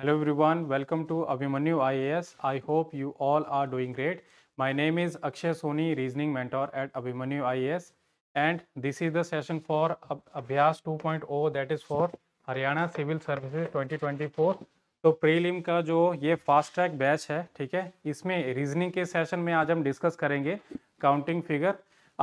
hello everyone welcome to Abhimanyu IAS I hope you all are doing great my name is Akshay Soni reasoning mentor at Abhimanyu IAS and this is the session for Abhyas 2.0 that is for Haryana civil services 2024 तो prelim का जो ये fast track batch है ठीक है इसमें reasoning के session में आज हम डिस्कस करेंगे काउंटिंग फिगर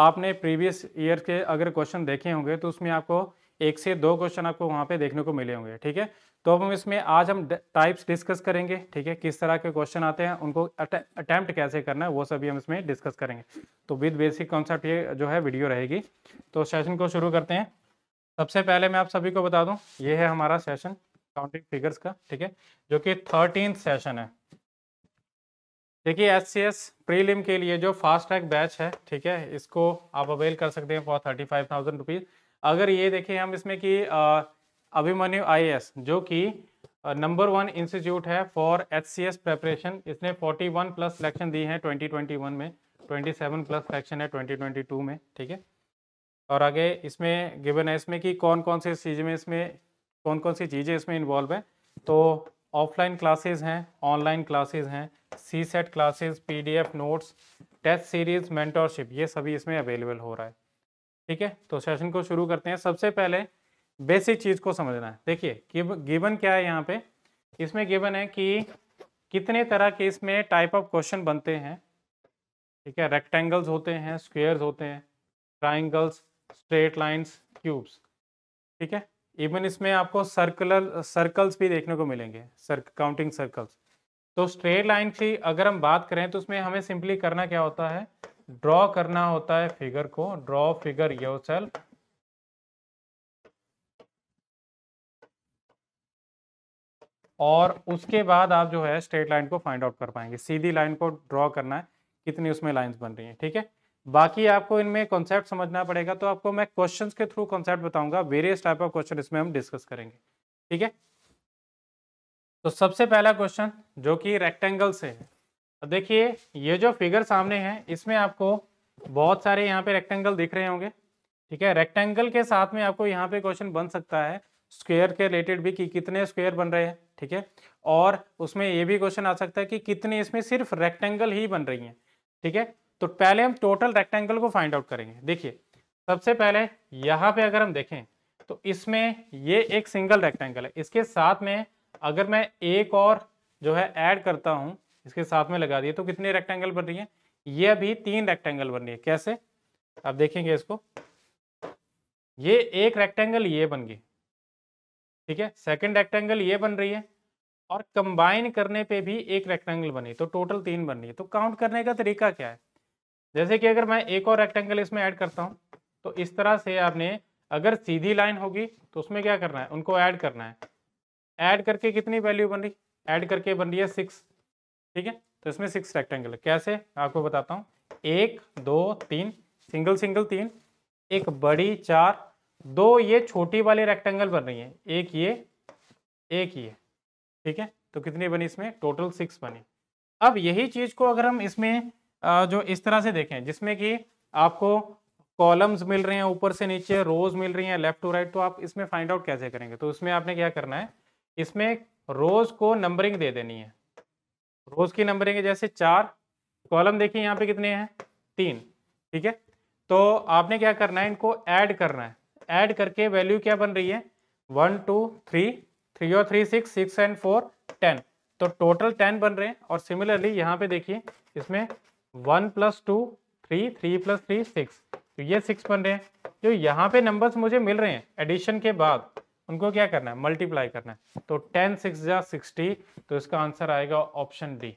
आपने प्रीवियस ईयर के अगर क्वेश्चन देखे होंगे तो उसमें आपको एक से दो क्वेश्चन आपको वहाँ पे देखने को मिले होंगे ठीक है तो अब हम इसमें आज हम टाइप्स डिस्कस करेंगे ठीक है किस तरह के क्वेश्चन आते हैं उनको अटैम्प्ट कैसे करना है वो सभी हम इसमें डिस्कस करेंगे तो विद बेसिक कॉन्सेप्ट ये जो है वीडियो रहेगी तो सेशन को शुरू करते हैं सबसे पहले मैं आप सभी को बता दूं ये है हमारा सेशन काउंटिंग फिगर्स का ठीक है जो कि थर्टीन सेशन है देखिए एस सी एस प्रीलिम के लिए जो फास्ट ट्रैक बैच है ठीक है इसको आप अवेल कर सकते हैं for thirty five thousand rupees अगर ये देखें हम इसमें कि अभिमन्यु आई जो कि नंबर वन इंस्टीट्यूट है for H C S preparation इसने 41 प्लस सिलेक्शन दी है 2021 में 27 प्लस सिलेक्शन है 2022 में ठीक है और आगे इसमें गिवन है इसमें कि कौन कौन से चीज़ में इसमें कौन कौन सी चीज़ें इसमें इन्वॉल्व हैं तो ऑफलाइन क्लासेस हैं ऑनलाइन क्लासेस हैं सी सेट क्लासेज पी नोट्स टेस्ट सीरीज मैंटोरशिप ये सभी इसमें अवेलेबल हो रहा है ठीक है तो सेशन को शुरू करते हैं सबसे पहले बेसिक चीज़ को समझना है देखिए गिवन क्या है यहाँ पे इसमें गिवन है कि कितने तरह के इसमें टाइप ऑफ क्वेश्चन बनते हैं ठीक है रेक्टेंगल्स होते हैं स्क्वेयर्स होते हैं ट्राइंगल्स स्ट्रेट लाइंस क्यूब्स ठीक है इवन इसमें आपको सर्कुलर सर्कल्स भी देखने को मिलेंगे सर्क काउंटिंग सर्कल्स तो स्ट्रेट लाइन की अगर हम बात करें तो उसमें हमें सिंपली करना क्या होता है ड्रॉ करना होता है फिगर को ड्रॉ फिगर योर सेल्फ और उसके बाद आप जो है स्ट्रेट लाइन को फाइंड आउट कर पाएंगे सीधी लाइन को ड्रॉ करना है कितनी उसमें लाइंस बन रही हैं ठीक है बाकी आपको इनमें कॉन्सेप्ट समझना पड़ेगा तो आपको मैं क्वेश्चंस के थ्रू कॉन्सेप्ट बताऊंगा वेरियस टाइप ऑफ क्वेश्चन इसमें हम डिस्कस करेंगे ठीक है तो सबसे पहला क्वेश्चन जो कि रेक्टेंगल से है देखिए ये जो फिगर सामने है इसमें आपको बहुत सारे यहाँ पे रेक्टेंगल दिख रहे होंगे ठीक है रेक्टेंगल के साथ में आपको यहाँ पे क्वेश्चन बन सकता है स्क्वेयर के रिलेटेड भी कि कितने स्क्वेयर बन रहे हैं ठीक है और उसमें ये भी क्वेश्चन आ सकता है कि कितने इसमें सिर्फ रेक्टेंगल ही बन रही हैं ठीक है तो पहले हम टोटल रेक्टेंगल को फाइंड आउट करेंगे देखिए सबसे पहले यहाँ पे अगर हम देखें तो इसमें ये एक सिंगल रेक्टेंगल है इसके साथ में अगर मैं एक और जो है ऐड करता हूँ इसके साथ में लगा दिए तो कितने रेक्टेंगल बन रही है ये अभी तीन रेक्टेंगल बन रही है कैसे आप देखेंगे इसको ये एक रेक्टेंगल ये बन गई ठीक है सेकंड रेक्टेंगल ये बन रही है और कंबाइन करने पे भी एक रेक्टेंगल बनी तो टोटल तीन बन रही है तो काउंट करने का तरीका क्या है जैसे कि अगर मैं एक और रेक्टेंगल इसमें ऐड करता हूँ तो इस तरह से आपने अगर सीधी लाइन होगी तो उसमें क्या करना है उनको ऐड करना है ऐड करके कितनी वैल्यू बन रही ऐड करके बन रही है सिक्स ठीक है तो इसमें सिक्स रेक्टेंगल कैसे आपको बताता हूँ एक दो तीन सिंगल सिंगल तीन एक बड़ी चार दो ये छोटी वाले रेक्टेंगल बन रही हैं एक ये एक ये ठीक है तो कितनी बनी इसमें टोटल सिक्स बनी अब यही चीज को अगर हम इसमें जो इस तरह से देखें जिसमें कि आपको कॉलम्स मिल रहे हैं ऊपर से नीचे रोज मिल रही हैं लेफ्ट टू राइट तो आप इसमें फाइंड आउट कैसे करेंगे तो इसमें आपने क्या करना है इसमें रोज को नंबरिंग दे देनी है रोज की नंबरिंग है जैसे चार कॉलम देखिए यहाँ पे कितने हैं तीन ठीक है तो आपने क्या करना है इनको ऐड करना है ऐड करके वैल्यू क्या बन रही है वन टू थ्री थ्री और three six six and four ten तो टोटल टेन बन रहे हैं और सिमिलरली यहाँ पे देखिए इसमें one plus two three three plus three six तो ये सिक्स बन रहे हैं जो यहाँ पे नंबर्स मुझे मिल रहे हैं एडिशन के बाद उनको क्या करना है मल्टीप्लाई करना है तो टेन सिक्स या सिक्सटी तो इसका आंसर आएगा ऑप्शन डी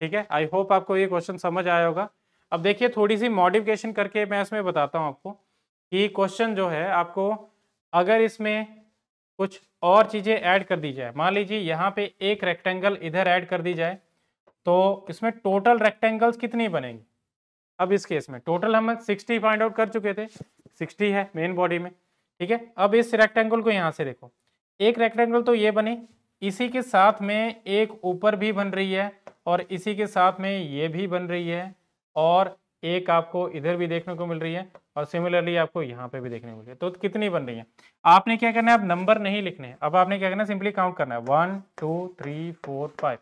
ठीक है आई होप आपको ये क्वेश्चन समझ आया होगा अब देखिए थोड़ी सी मॉडिफिकेशन करके मैं इसमें बताता हूँ आपको कि क्वेश्चन जो है आपको अगर इसमें कुछ और चीज़ें ऐड कर दी जाए मान लीजिए यहाँ पे एक रेक्टेंगल इधर ऐड कर दी जाए तो इसमें टोटल रेक्टेंगल्स कितनी बनेंगी अब इस केस में टोटल हम सिक्सटी फाइंड आउट कर चुके थे सिक्सटी है मेन बॉडी में ठीक है अब इस रेक्टेंगल को यहाँ से देखो एक रेक्टेंगल तो ये बनी इसी के साथ में एक ऊपर भी बन रही है और इसी के साथ में ये भी बन रही है और एक आपको इधर भी देखने को मिल रही है और सिमिलरली आपको यहाँ पे भी देखने को मिले तो कितनी बन रही है आपने क्या करना है आप नंबर नहीं लिखने हैं अब आपने क्या करना है सिंपली काउंट करना है one two three four five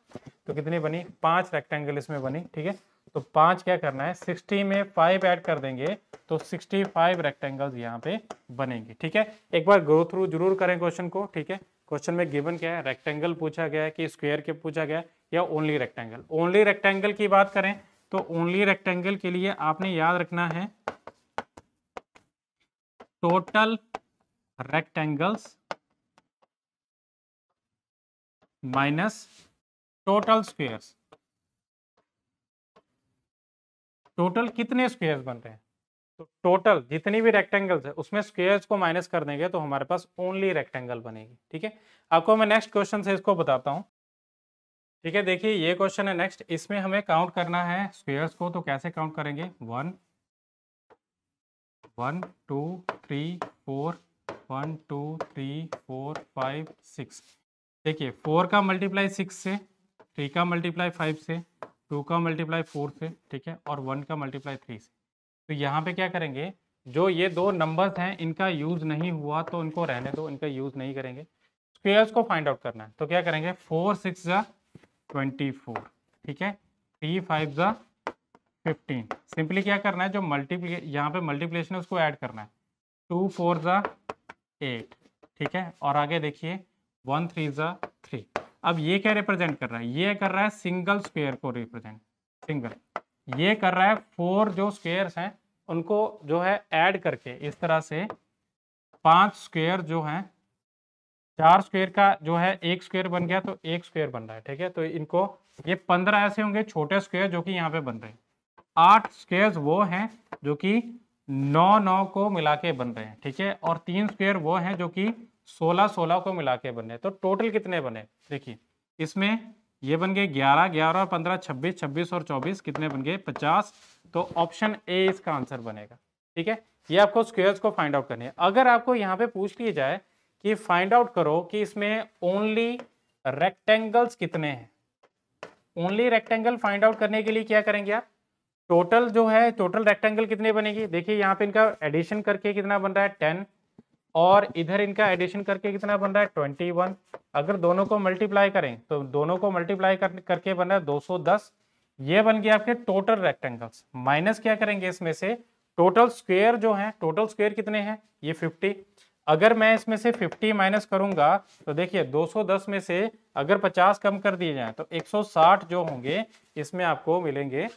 तो कितनी बनी पांच रेक्टेंगल इसमें बनी ठीक है तो पांच क्या करना है सिक्सटी में फाइव ऐड कर देंगे तो सिक्सटी फाइव रेक्टेंगल यहाँ पे बनेंगे ठीक है एक बार ग्रो थ्रू जरूर करें क्वेश्चन को ठीक है क्वेश्चन में गिवन क्या है रेक्टेंगल पूछा गया है कि स्क्वेयर के पूछा गया है या ओनली रेक्टेंगल ओनली रेक्टेंगल की बात करें तो ओनली रेक्टेंगल के लिए आपने याद रखना है total rectangles minus total squares total कितने स्क्वेयर्स बन रहे हैं तो टोटल जितनी भी रेक्टेंगल्स है उसमें स्क्वेयर्स को माइनस कर देंगे तो हमारे पास ओनली रेक्टेंगल बनेगी ठीक है आपको मैं नेक्स्ट क्वेश्चन से इसको बताता हूँ ठीक है देखिए ये क्वेश्चन है नेक्स्ट इसमें हमें काउंट करना है स्क्वेयर्स को तो कैसे काउंट करेंगे one one two three four one two three four five six देखिए फोर का मल्टीप्लाई सिक्स से थ्री का मल्टीप्लाई फाइव से टू का मल्टीप्लाई फोर से ठीक है और वन का मल्टीप्लाई थ्री से तो यहाँ पे क्या करेंगे जो ये दो नंबर्स हैं इनका यूज़ नहीं हुआ तो इनको रहने दो इनका यूज़ नहीं करेंगे स्क्वेयर्स को फाइंड आउट करना है तो क्या करेंगे फोर सिक्स ज़ा ट्वेंटी फोर ठीक है थ्री फाइव ज़ा फिफ्टीन सिंपली क्या करना है जो मल्टीप्ली यहाँ पे मल्टीप्लेशन है उसको ऐड करना है टू फोर ज़ा एट ठीक है और आगे देखिए वन थ्री ज़ा थ्री अब ये क्या रिप्रेजेंट कर रहा है ये कर रहा है सिंगल स्क्वेयर को रिप्रेजेंट सिंगल ये कर रहा है फोर जो स्क्वेयर्स हैं उनको जो है ऐड करके इस तरह से पांच स्क्वेयर जो हैं चार स्क्वेयर का जो है एक स्क्वेयर बन गया तो एक स्क्वेयर बन रहा है ठीक है तो इनको ये पंद्रह ऐसे होंगे छोटे स्क्वेयर जो कि यहाँ पे बन रहे हैं आठ स्क्वेयर वो हैं जो कि नौ नौ को मिला के बन रहे हैं ठीक है और तीन स्क्वेयर वो हैं जो कि सोलह सोलह को मिला के बने तो टोटल कितने बने देखिए इसमें ये बन गए ग्यारह ग्यारह और पंद्रह छब्बीस छब्बीस और चौबीस कितने बन गए पचास तो ऑप्शन ए इसका आंसर बनेगा ठीक है ये आपको स्क्वेयर्स को फाइंड आउट करनी है अगर आपको यहाँ पे पूछ लिया जाए कि फाइंड आउट करो कि इसमें ओनली रेक्टेंगल्स कितने हैं ओनली रेक्टेंगल फाइंड आउट करने के लिए क्या करेंगे आप टोटल जो है टोटल रेक्टेंगल कितने बनेगी देखिए यहाँ पे इनका एडिशन करके कितना बन रहा है टेन और इधर इनका एडिशन करके कितना बन रहा है ट्वेंटी वन अगर दोनों को मल्टीप्लाई करें तो दोनों को मल्टीप्लाई कर, करके बन रहा है दो सौ दस ये बन गया आपके टोटल रेक्टेंगल्स माइनस क्या करेंगे इसमें से टोटल स्क्वेयर जो है टोटल स्क्वेयर कितने हैं ये फिफ्टी अगर मैं इसमें से फिफ्टी माइनस करूंगा तो देखिए दस में से अगर पचास कम कर दिए जाए तो साठ जो होंगे इसमें आपको मिलेंगे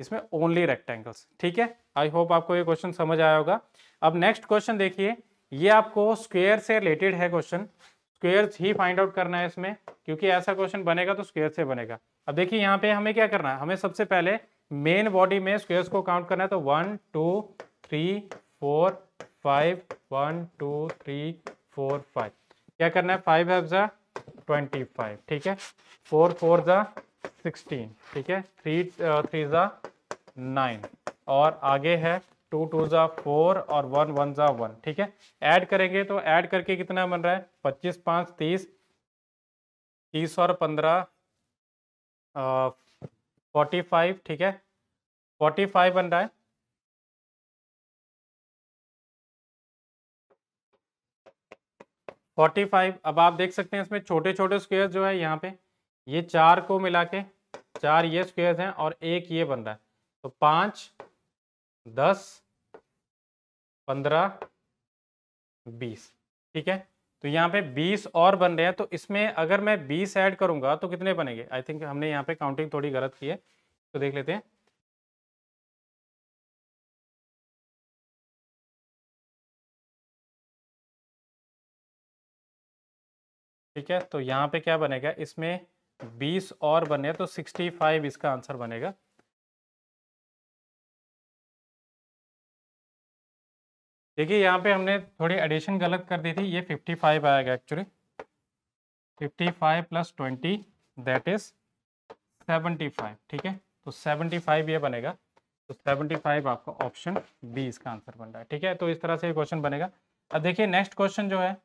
इसमें ओनली रेक्टेंगल्स ठीक है आई होप आपको ये क्वेश्चन समझ आया होगा अब नेक्स्ट क्वेश्चन देखिए ये आपको स्क्वेयर से रिलेटेड है क्वेश्चन स्क्वेयर ही फाइंड आउट करना है इसमें क्योंकि ऐसा क्वेश्चन बनेगा तो स्क्वेयर से बनेगा अब देखिए यहाँ पे हमें क्या करना है हमें सबसे पहले मेन बॉडी में स्क्वेयर्स को काउंट करना है तो one two three four five one two three four five क्या करना है फाइव है ट्वेंटी फाइव ठीक है फोर फोर ज़ा सिक्सटीन ठीक है थ्री थ्री ज़ा नाइन और आगे है टू टू ज़ा फोर और वन वन ज़ा वन ठीक है ऐड करेंगे तो ऐड करके कितना बन रहा है पच्चीस पाँच तीस तीस और पंद्रह फोर्टी uh, फाइव ठीक है फोर्टी फाइव बन रहा है फोर्टी फाइव अब आप देख सकते हैं इसमें छोटे छोटे स्क्वेयर जो है यहाँ पे ये चार को मिला के चार ये स्क्वेयर हैं और एक ये बन रहा है तो पाँच दस पंद्रह बीस ठीक है तो यहाँ पे बीस और बन रहे हैं तो इसमें अगर मैं बीस ऐड करूँगा तो कितने बनेंगे आई थिंक हमने यहाँ पे काउंटिंग थोड़ी गलत की है तो देख लेते हैं ठीक है तो यहाँ पे क्या बनेगा इसमें बीस और बने तो सिक्सटी फाइव इसका आंसर बनेगा देखिए यहाँ पे हमने थोड़ी एडिशन गलत कर दी थी ये फिफ्टी फाइव आएगा actually fifty five plus twenty that is seventy five ठीक है तो सेवेंटी फाइव ये बनेगा तो सेवेंटी फाइव आपका ऑप्शन बी इसका आंसर बन रहा है ठीक है तो इस तरह से ये क्वेश्चन बनेगा अब देखिए नेक्स्ट क्वेश्चन जो है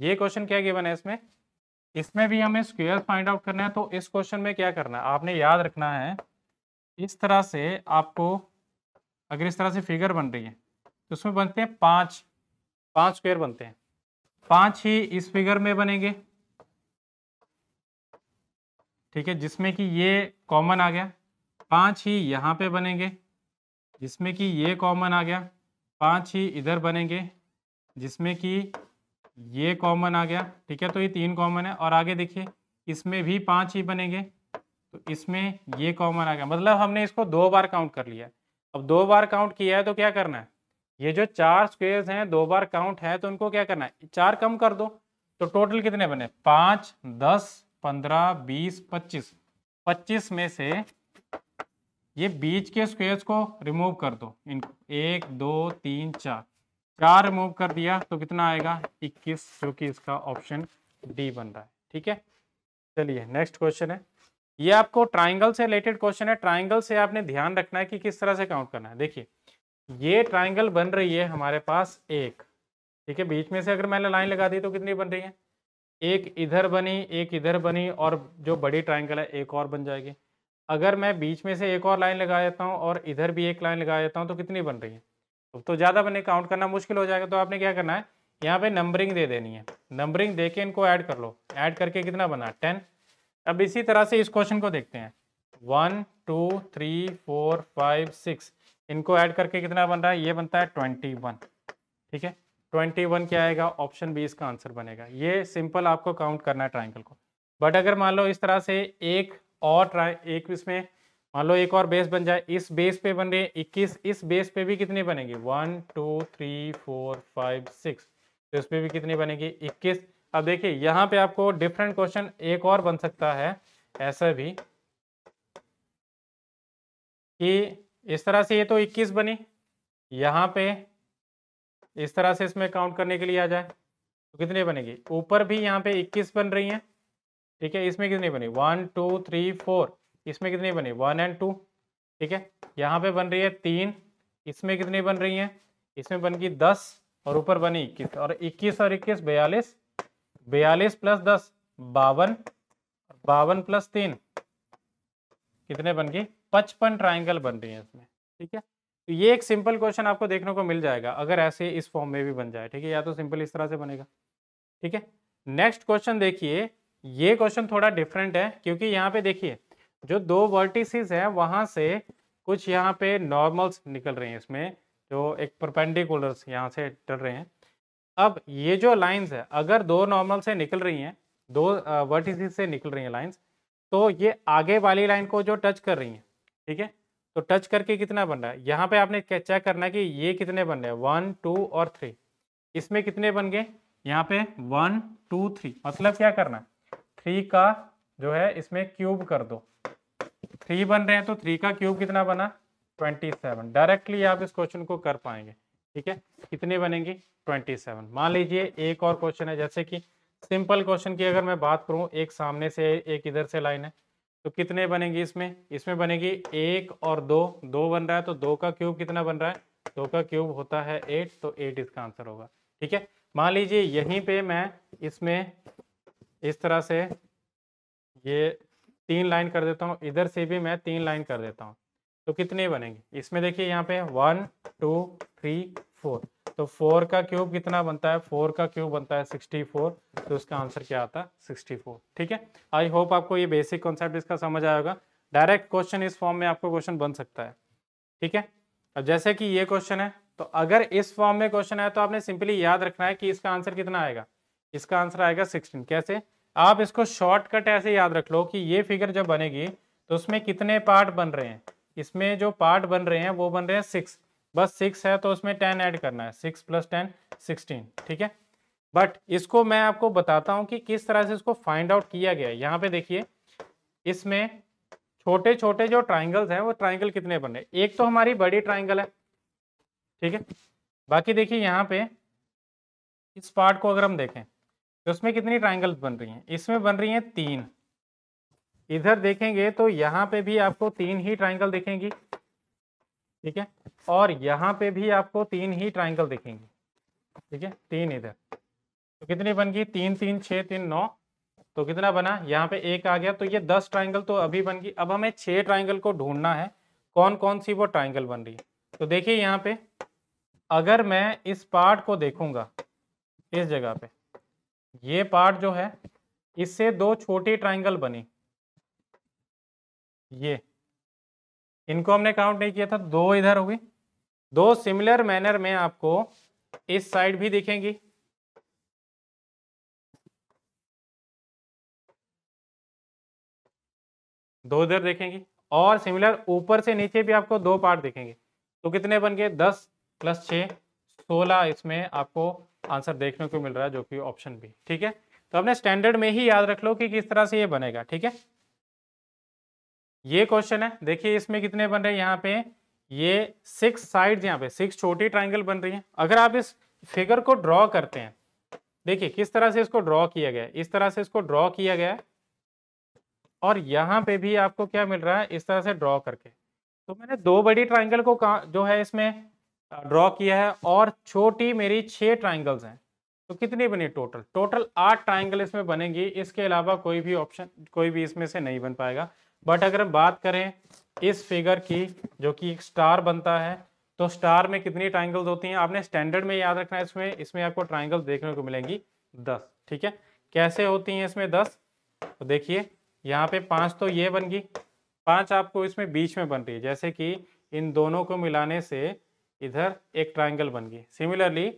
ये क्वेश्चन क्या गिवन है इसमें इसमें भी हमें स्क्वेयर फाइंड आउट करना है तो इस क्वेश्चन में क्या करना है आपने याद रखना है इस तरह से आपको अगर इस तरह से फिगर बन रही है तो उसमें बनते हैं पाँच पाँच स्क्वेयर बनते हैं पाँच ही इस फिगर में बनेंगे ठीक है जिसमें कि ये कॉमन आ गया पाँच ही यहाँ पे बनेंगे जिसमें कि ये कॉमन आ गया पाँच ही इधर बनेंगे जिसमें कि ये कॉमन आ गया ठीक है तो ये तीन कॉमन है और आगे देखिए इसमें भी पांच ही बनेंगे तो इसमें ये कॉमन आ गया मतलब हमने इसको दो बार काउंट कर लिया अब दो बार काउंट किया है तो क्या करना है ये जो चार स्क्वेयर्स हैं दो बार काउंट है तो उनको क्या करना है चार कम कर दो तो टोटल कितने बने पाँच दस पंद्रह बीस पच्चीस पच्चीस में से ये बीच के स्क्वेयर्स को रिमूव कर दो इनको एक दो तीन चार चार रिमूव कर दिया तो कितना आएगा इक्कीस जो कि इसका ऑप्शन डी बन रहा है ठीक है चलिए नेक्स्ट क्वेश्चन है ये आपको ट्राइंगल से रिलेटेड क्वेश्चन है ट्राइंगल से आपने ध्यान रखना है कि किस तरह से काउंट करना है देखिए ये ट्राइंगल बन रही है हमारे पास एक ठीक है बीच में से अगर मैंने लाइन लगा दी तो कितनी बन रही है एक इधर बनी एक इधर बनी और जो बड़ी ट्राइंगल है एक और बन जाएगी अगर मैं बीच में से एक और लाइन लगा देता हूँ और इधर भी एक लाइन लगा देता हूँ तो कितनी बन रही है तो, तो ज़्यादा बने काउंट करना मुश्किल हो जाएगा तो आपने क्या करना है यहाँ पे नंबरिंग दे देनी है नंबरिंग दे के इनको ऐड कर लो ऐड करके कितना बना टेन अब इसी तरह से इस क्वेश्चन को देखते हैं one two three four five six इनको ऐड करके कितना बन रहा है ये बनता है ट्वेंटी वन ठीक है ट्वेंटी वन क्या आएगा ऑप्शन बी इसका आंसर बनेगा ये सिंपल आपको काउंट करना है ट्राइंगल को बट अगर मान लो इस तरह से एक और ट्राइ एक इसमें मान लो एक और बेस बन जाए इस बेस पे बन रहे इक्कीस इस बेस पे भी कितने बनेंगे one two three four five six तो इस पे भी कितने बनेगी इक्कीस अब देखिए यहाँ पे आपको डिफरेंट क्वेश्चन एक और बन सकता है ऐसा भी कि इस तरह से ये तो इक्कीस बनी यहाँ पे इस तरह से इसमें काउंट करने के लिए आ जाए तो कितने बनेगी ऊपर भी यहाँ पे इक्कीस बन रही है ठीक है इसमें कितने बनी वन टू थ्री फोर इसमें कितनी बनी वन एंड टू ठीक है यहाँ पे बन रही है तीन इसमें कितनी बन रही है इसमें बन गई दस और ऊपर बनी इक्कीस और इक्कीस और इक्कीस बयालीस बयालीस प्लस दस बावन बावन प्लस तीन कितने बन गई पचपन ट्राइंगल बन रही है इसमें ठीक है तो ये एक सिंपल क्वेश्चन आपको देखने को मिल जाएगा अगर ऐसे इस फॉर्म में भी बन जाए ठीक है या तो सिंपल इस तरह से बनेगा ठीक है नेक्स्ट क्वेश्चन देखिए ये क्वेश्चन थोड़ा डिफरेंट है क्योंकि यहाँ पे देखिए जो दो वर्टिसेस हैं वहाँ से कुछ यहाँ पे नॉर्मल्स निकल रहे हैं इसमें जो एक परपेंडिकुलर्स यहाँ से डल रहे हैं अब ये जो लाइंस है अगर दो नॉर्मल से निकल रही हैं दो वर्टिसेस से निकल रही हैं लाइंस तो ये आगे वाली लाइन को जो टच कर रही हैं ठीक है तो टच करके कितना बन रहा है यहाँ पे आपने चेक करना है कि ये कितने बन रहे हैं वन टू और थ्री इसमें कितने बन गए यहाँ पे वन टू थ्री मतलब क्या करना थ्री का जो है इसमें क्यूब कर दो थ्री बन रहे हैं तो थ्री का क्यूब कितना बना ट्वेंटी सेवन डायरेक्टली आप इस क्वेश्चन को कर पाएंगे ठीक है कितने बनेंगे ट्वेंटी सेवन मान लीजिए एक और क्वेश्चन है जैसे कि सिंपल क्वेश्चन की अगर मैं बात करूं एक सामने से एक इधर से लाइन है तो कितने बनेंगी इसमें इसमें बनेगी एक और दो दो बन रहा है तो दो का क्यूब कितना बन रहा है दो का क्यूब होता है एट तो एट इसका आंसर होगा ठीक है मान लीजिए यहीं पे मैं इसमें इस तरह से ये तीन लाइन कर देता हूँ इधर से भी मैं तीन लाइन कर देता हूँ तो कितने बनेंगे इसमें देखिए यहाँ पे वन टू थ्री फोर तो फोर का क्यूब कितना बनता है फोर का क्यूब बनता है सिक्सटी फोर तो उसका आंसर क्या आता है सिक्सटी फोर ठीक है आई होप आपको ये बेसिक कॉन्सेप्ट इसका समझ आएगा डायरेक्ट क्वेश्चन इस फॉर्म में आपको क्वेश्चन बन सकता है ठीक है अब जैसे कि ये क्वेश्चन है तो अगर इस फॉर्म में क्वेश्चन है तो आपने सिंपली याद रखना है कि इसका आंसर कितना आएगा इसका आंसर आएगा सिक्सटीन कैसे आप इसको शॉर्टकट ऐसे याद रख लो कि ये फिगर जब बनेगी तो उसमें कितने पार्ट बन रहे हैं इसमें जो पार्ट बन रहे हैं वो बन रहे हैं सिक्स बस सिक्स है तो उसमें टेन ऐड करना है सिक्स प्लस टेन सिक्सटीन ठीक है बट इसको मैं आपको बताता हूँ कि किस तरह से इसको फाइंड आउट किया गया है यहाँ पे देखिए इसमें छोटे छोटे जो ट्राइंगल्स हैं वो ट्राइंगल कितने बन रहे एक तो हमारी बड़ी ट्राइंगल है ठीक है बाकी देखिए यहाँ पे इस पार्ट को अगर हम देखें तो उसमें कितनी ट्राइंगल्स बन रही हैं इसमें बन रही हैं तीन इधर देखेंगे तो यहाँ पे भी आपको तीन ही ट्राइंगल दिखेंगी ठीक है और यहाँ पे भी आपको तीन ही ट्राइंगल दिखेंगी ठीक है तीन इधर तो कितनी बन गई तीन तीन छः तीन नौ तो कितना बना यहाँ पे एक आ गया तो ये दस ट्राइंगल तो अभी बन गई अब हमें छः ट्राइंगल को ढूंढना है कौन कौन सी वो ट्राइंगल बन रही है तो देखिए यहाँ पे अगर मैं इस पार्ट को देखूंगा इस जगह पे ये पार्ट जो है इससे दो छोटे ट्राइंगल बने ये इनको हमने काउंट नहीं किया था दो इधर हो गए दो सिमिलर मैनर में आपको इस साइड भी दिखेंगी दो इधर देखेंगी और सिमिलर ऊपर से नीचे भी आपको दो पार्ट दिखेंगे तो कितने बन गए दस प्लस छ सोलह इसमें आपको आंसर देखने को मिल रहा है जो कि ऑप्शन बी ठीक है तो अपने स्टैंडर्ड में ही याद रख लो कि किस तरह से ये बनेगा ठीक है ये क्वेश्चन है देखिए इसमें कितने बन रहे हैं यहाँ पे ये सिक्स साइड यहाँ पे सिक्स छोटी ट्राइंगल बन रही है अगर आप इस फिगर को ड्रॉ करते हैं देखिए किस तरह से इसको ड्रॉ किया गया इस तरह से इसको ड्रॉ किया गया और यहाँ पे भी आपको क्या मिल रहा है इस तरह से ड्रॉ करके तो मैंने दो बड़ी ट्राइंगल को जो है इसमें ड्रॉ किया है और छोटी मेरी छह ट्राइंगल्स हैं तो कितनी बनी टोटल टोटल आठ ट्राइंगल इसमें बनेंगी इसके अलावा कोई भी ऑप्शन कोई भी इसमें से नहीं बन पाएगा बट अगर हम बात करें इस फिगर की जो कि एक स्टार बनता है तो स्टार में कितनी ट्राइंगल्स होती हैं आपने स्टैंडर्ड में याद रखना है इसमें इसमें आपको ट्राइंगल्स देखने को मिलेंगी दस ठीक है कैसे होती हैं इसमें दस तो देखिए यहाँ पे पाँच तो ये बन गई पाँच आपको इसमें बीच में बन रही है जैसे कि इन दोनों को मिलाने से इधर एक ट्राइंगल बन गई सिमिलरली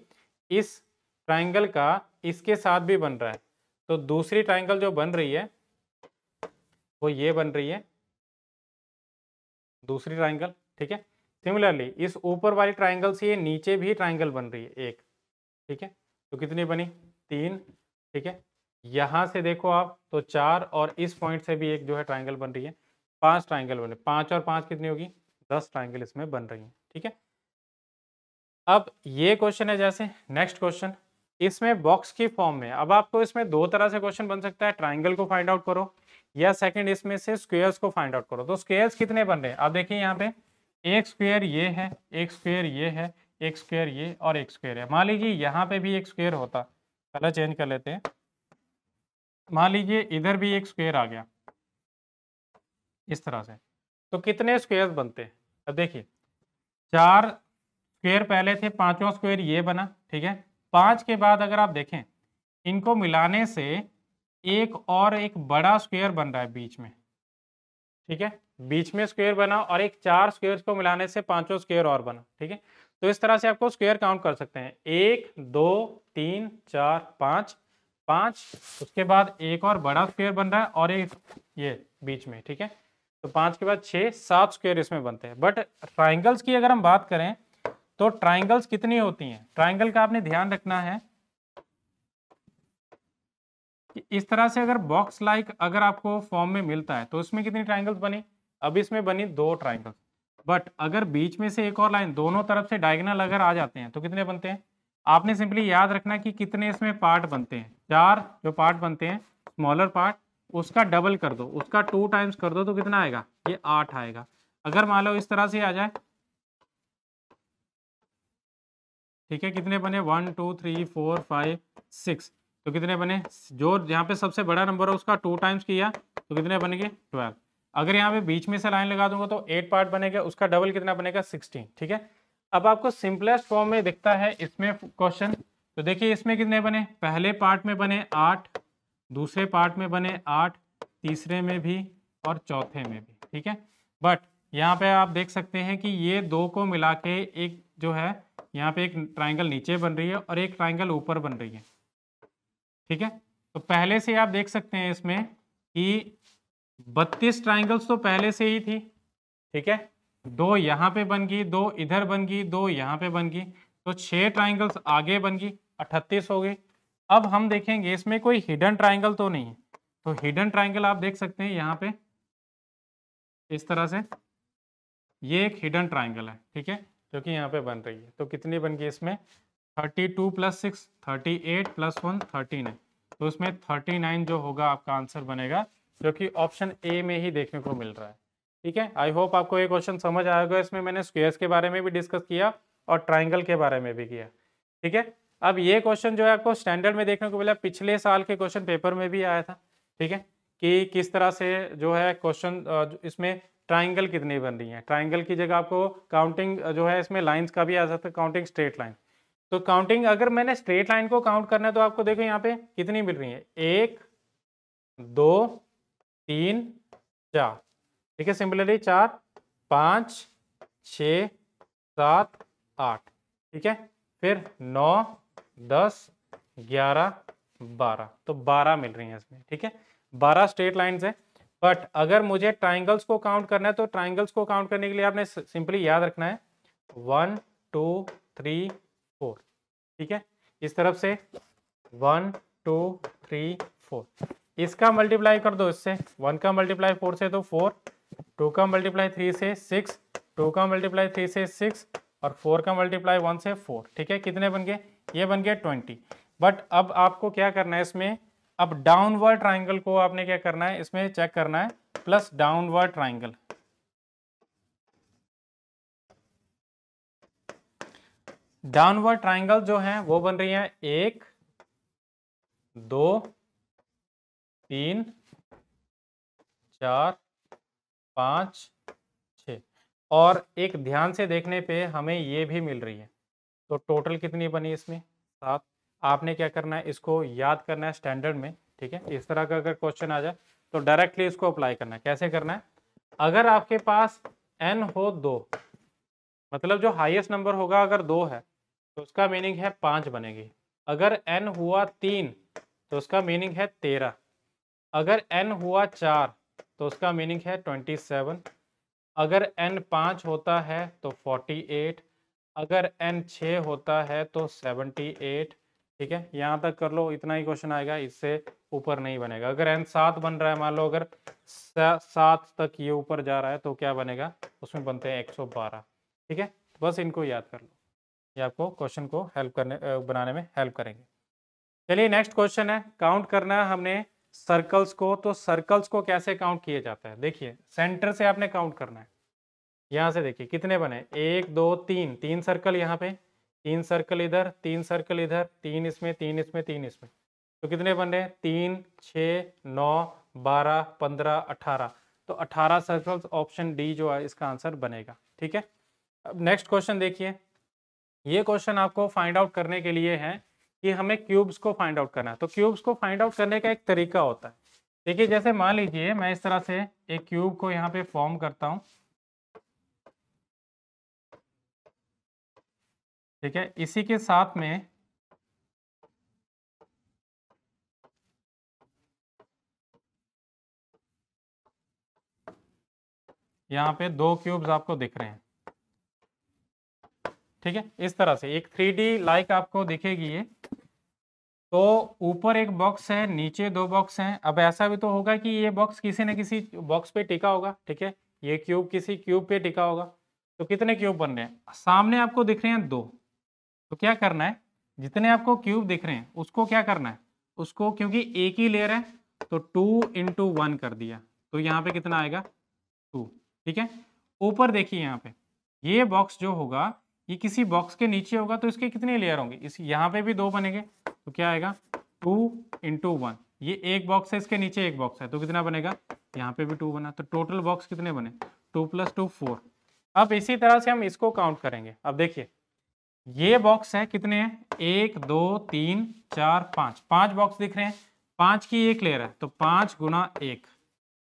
इस ट्राइंगल का इसके साथ भी बन रहा है तो दूसरी ट्राइंगल जो बन रही है वो ये बन रही है दूसरी ट्राइंगल ठीक है सिमिलरली इस ऊपर वाली ट्राइंगल से ये नीचे भी ट्राइंगल बन रही है एक ठीक है तो कितनी बनी तीन ठीक है यहाँ से देखो आप तो चार और इस पॉइंट से भी एक जो है ट्राइंगल बन रही है पांच ट्राइंगल बने पांच और पांच कितनी होगी दस ट्राइंगल इसमें बन रही है ठीक है अब ये क्वेश्चन है जैसे नेक्स्ट क्वेश्चन इसमें बॉक्स की फॉर्म में अब आपको इसमें दो तरह से क्वेश्चन बन सकता है ट्राइंगल को फाइंड आउट करो या सेकंड इसमें से स्क्वेयर्स को फाइंड आउट करो तो स्क्वेयर्स कितने बन रहे हैं अब देखिए यहाँ पे एक स्क्वेयर ये है एक स्क्वेयर ये है एक स्क्वेयर ये और एक स्क्वेयर है मान लीजिए यहाँ पे भी एक स्क्वेयर होता कलर चेंज कर लेते हैं मान लीजिए इधर भी एक स्क्वेयर आ गया इस तरह से तो कितने स्क्वेयर बनते हैं अब देखिए चार स्क्वेयर पहले थे पांचों स्क्वेयर ये बना ठीक है पांच के बाद अगर आप देखें इनको मिलाने से एक और एक बड़ा स्क्वेयर बन रहा है बीच में ठीक है बीच में स्क्वेयर बना और एक चार स्क्वेयर को मिलाने से पांचों स्क्वेयर और बना ठीक है तो इस तरह से आपको स्क्वेयर काउंट कर सकते हैं एक दो तीन चार पाँच पाँच उसके बाद एक और बड़ा स्क्वेयर बन रहा है और एक ये बीच में ठीक है तो पाँच के बाद छः सात स्क्वेयर इसमें बनते हैं बट ट्राइंगल्स की अगर हम बात करें तो ट्राइंगल्स कितनी होती हैं ट्राइंगल का आपने ध्यान रखना है कि इस तरह से अगर बॉक्स लाइक अगर आपको फॉर्म में मिलता है तो उसमें कितनी ट्राइंगल्स बनी अब इसमें बनी दो ट्राइंगल्स बट अगर बीच में से एक और लाइन दोनों तरफ से डायगनल अगर आ जाते हैं तो कितने बनते हैं आपने सिंपली याद रखना कि कितने इसमें पार्ट बनते हैं चार जो पार्ट बनते हैं स्मॉलर पार्ट उसका डबल कर दो उसका टू टाइम्स कर दो तो कितना आएगा ये आठ आएगा अगर मान लो इस तरह से आ जाए ठीक है कितने बने one two three four five six तो कितने बने जो यहाँ पे सबसे बड़ा नंबर है उसका टू टाइम्स किया तो कितने बनेंगे ट्वेल्व अगर यहाँ पे बीच में से लाइन लगा दूंगा तो एट पार्ट बनेगा उसका डबल कितना बनेगा सिक्सटीन ठीक है अब आपको सिंपलेस्ट फॉर्म में दिखता है इसमें क्वेश्चन तो देखिए इसमें कितने बने पहले पार्ट में बने आठ दूसरे पार्ट में बने आठ तीसरे में भी और चौथे में भी ठीक है बट यहाँ पे आप देख सकते हैं कि ये दो को मिला के एक जो है यहाँ पे एक ट्राइंगल नीचे बन रही है और एक ट्राइंगल ऊपर बन रही है ठीक है तो पहले से आप देख सकते हैं इसमें कि बत्तीस ट्राइंगल्स तो पहले से ही थी ठीक है दो यहाँ पे बन गई दो इधर बन गई दो यहाँ पे बन गई तो छः ट्राइंगल्स आगे बन गई अट्ठतीस हो गई अब हम देखेंगे इसमें कोई हिडन ट्राइंगल तो नहीं है तो हिडन ट्राइंगल आप देख सकते हैं यहाँ पे इस तरह से ये एक हिडन ट्राइंगल है ठीक है जो कि यहाँ पे बन रही है तो कितनी बन गई इसमें thirty two plus six thirty eight plus one thirty nine तो उसमें थर्टी नाइन जो होगा आपका आंसर बनेगा जो कि ऑप्शन ए में ही देखने को मिल रहा है ठीक है आई होप आपको ये क्वेश्चन समझ आएगा इसमें मैंने स्क्वेयर्स के बारे में भी डिस्कस किया और ट्राइंगल के बारे में भी किया ठीक है अब ये क्वेश्चन जो है आपको स्टैंडर्ड में देखने को मिला पिछले साल के क्वेश्चन पेपर में भी आया था ठीक है कि किस तरह से जो है क्वेश्चन इसमें ट्राइंगल कितनी बन रही है ट्राइंगल की जगह आपको काउंटिंग जो है इसमें लाइन्स का भी आ सकता है काउंटिंग स्ट्रेट लाइन तो काउंटिंग अगर मैंने स्ट्रेट लाइन को काउंट करना है तो आपको देखो यहाँ पे कितनी मिल रही है एक दो तीन चार ठीक है सिमिलरली चार पाँच छ सात आठ ठीक है फिर नौ दस ग्यारह बारह तो बारह मिल रही हैं इसमें ठीक है बारह स्ट्रेट लाइन्स हैं बट अगर मुझे ट्राइंगल्स को काउंट करना है तो ट्राइंगल्स को काउंट करने के लिए आपने सिंपली याद रखना है वन टू थ्री फोर ठीक है इस तरफ से वन टू थ्री फोर इसका मल्टीप्लाई कर दो इससे वन का मल्टीप्लाई फोर से तो फोर टू का मल्टीप्लाई थ्री से सिक्स टू का मल्टीप्लाई थ्री से सिक्स और फोर का मल्टीप्लाई वन से फोर ठीक है कितने बन गए ये बन गए ट्वेंटी बट अब आपको क्या करना है इसमें अब डाउनवर्ड ट्राइंगल को आपने क्या करना है इसमें चेक करना है plus downward triangle downward triangle जो है वो बन रही है एक दो तीन चार पांच छ और एक ध्यान से देखने पे हमें ये भी मिल रही है तो टोटल कितनी बनी इसमें सात आपने क्या करना है इसको याद करना है स्टैंडर्ड में ठीक है इस तरह का अगर क्वेश्चन आ जाए तो डायरेक्टली इसको अप्लाई करना है कैसे करना है अगर आपके पास एन हो दो मतलब जो हाइएस्ट नंबर होगा अगर दो है तो उसका मीनिंग है पाँच बनेगी अगर एन हुआ तीन तो उसका मीनिंग है तेरह अगर एन हुआ चार तो उसका मीनिंग है ट्वेंटी सेवन अगर एन पाँच होता है तो फोर्टी एट अगर एन छः होता है तो सेवेंटी एट ठीक है यहाँ तक कर लो इतना ही क्वेश्चन आएगा इससे ऊपर नहीं बनेगा अगर एन सात बन रहा है मान लो अगर सात तक ये ऊपर जा रहा है तो क्या बनेगा उसमें बनते हैं एक सौ बारह ठीक है तो बस इनको याद कर लो ये आपको क्वेश्चन को हेल्प करने बनाने में हेल्प करेंगे चलिए नेक्स्ट क्वेश्चन है काउंट करना है हमने सर्कल्स को तो सर्कल्स को कैसे काउंट किया जाता है देखिए सेंटर से आपने काउंट करना है यहाँ से देखिए कितने बने एक दो तीन तीन सर्कल यहाँ पे तीन सर्कल इधर तीन सर्कल इधर तीन इसमें तीन इसमें तीन इसमें तो कितने बन रहे हैं तीन छः नौ बारह पंद्रह अठारह तो अठारह सर्कल्स ऑप्शन डी जो है इसका आंसर बनेगा ठीक है अब नेक्स्ट क्वेश्चन देखिए ये क्वेश्चन आपको फाइंड आउट करने के लिए है कि हमें क्यूब्स को फाइंड आउट करना है तो क्यूब्स को फाइंड आउट करने का एक तरीका होता है देखिए जैसे मान लीजिए मैं इस तरह से एक क्यूब को यहाँ पे फॉर्म करता हूँ ठीक है इसी के साथ में यहां पे दो क्यूब्स आपको दिख रहे हैं ठीक है इस तरह से एक थ्री डी लाइक आपको दिखेगी ये तो ऊपर एक बॉक्स है नीचे दो बॉक्स हैं अब ऐसा भी तो होगा कि ये बॉक्स किसी न किसी बॉक्स पे टिका होगा ठीक है ये क्यूब किसी क्यूब पे टिका होगा तो कितने क्यूब बन रहे हैं सामने आपको दिख रहे हैं दो तो क्या करना है जितने आपको क्यूब दिख रहे हैं उसको क्या करना है उसको क्योंकि एक ही लेयर है तो टू इंटू वन कर दिया तो यहाँ पे कितना आएगा टू ठीक है ऊपर देखिए यहाँ पे ये बॉक्स जो होगा ये किसी बॉक्स के नीचे होगा तो इसके कितने लेयर होंगे इस यहाँ पे भी दो बनेंगे तो क्या आएगा टू इंटू वन ये एक बॉक्स है इसके नीचे एक बॉक्स है तो कितना बनेगा यहाँ पे भी टू बना तो टोटल बॉक्स कितने बने टू प्लस टू फोर अब इसी तरह से हम इसको काउंट करेंगे अब देखिए ये बॉक्स है कितने हैं एक दो तीन चार पांच पांच बॉक्स दिख रहे हैं पांच की एक लेयर है तो पांच गुना एक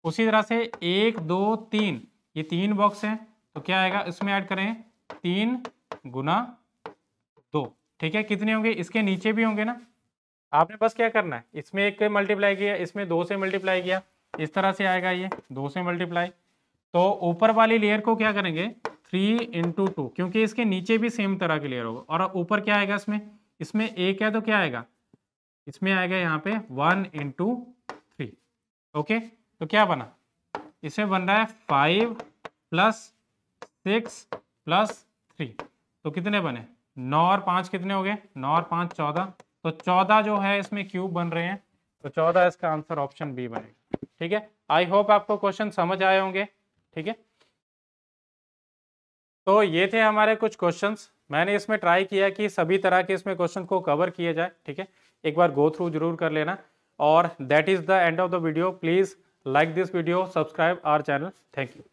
उसी तरह से एक दो तीन ये तीन बॉक्स हैं तो क्या आएगा इसमें ऐड करें तीन गुना दो ठीक है कितने होंगे इसके नीचे भी होंगे ना आपने बस क्या करना है इसमें एक मल्टीप्लाई किया इसमें दो से मल्टीप्लाई किया इस तरह से आएगा ये दो से मल्टीप्लाई तो ऊपर वाली लेयर को क्या करेंगे थ्री इंटू टू क्योंकि इसके नीचे भी सेम तरह के लेयर होगा और ऊपर क्या आएगा इसमें इसमें एक है तो क्या आएगा इसमें आएगा यहाँ पे वन इंटू थ्री ओके तो क्या बना इसमें बन रहा है five plus six plus three तो कितने बने नौ और पाँच कितने हो गए नौ और पाँच चौदह तो चौदह जो है इसमें क्यूब बन रहे हैं तो चौदह इसका आंसर ऑप्शन बी बनेगा ठीक है आई होप आपको क्वेश्चन समझ आए होंगे ठीक है तो ये थे हमारे कुछ क्वेश्चंस मैंने इसमें ट्राई किया कि सभी तरह के इसमें क्वेश्चन को कवर किया जाए ठीक है एक बार गो थ्रू जरूर कर लेना और that is the end of the video please like this video subscribe our channel thank you